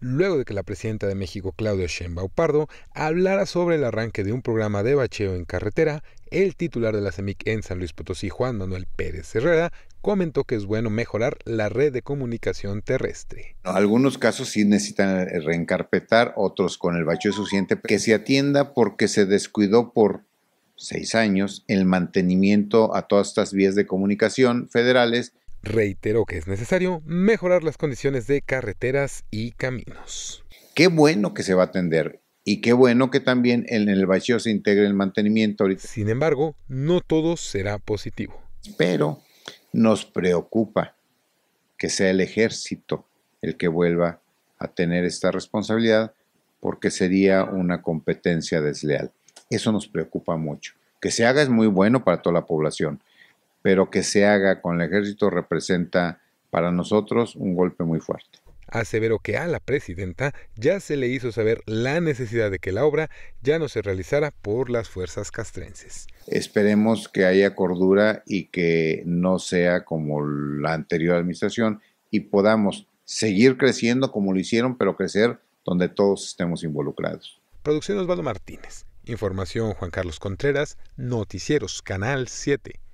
luego de que la presidenta de México, Claudia Sheinbaum Pardo, hablara sobre el arranque de un programa de bacheo en carretera, el titular de la CEMIC e en San Luis Potosí, Juan Manuel Pérez Herrera, comentó que es bueno mejorar la red de comunicación terrestre. Algunos casos sí necesitan eh, reencarpetar, otros con el bacheo suficiente, que se atienda porque se descuidó por seis años el mantenimiento a todas estas vías de comunicación federales reiteró que es necesario mejorar las condiciones de carreteras y caminos. Qué bueno que se va a atender y qué bueno que también en el vacío se integre el mantenimiento Sin embargo, no todo será positivo. Pero nos preocupa que sea el ejército el que vuelva a tener esta responsabilidad porque sería una competencia desleal. Eso nos preocupa mucho. Que se haga es muy bueno para toda la población, pero que se haga con el ejército representa para nosotros un golpe muy fuerte. Aseveró que a la presidenta ya se le hizo saber la necesidad de que la obra ya no se realizara por las fuerzas castrenses. Esperemos que haya cordura y que no sea como la anterior administración y podamos seguir creciendo como lo hicieron, pero crecer donde todos estemos involucrados. Producción Osvaldo Martínez. Información Juan Carlos Contreras. Noticieros, Canal 7.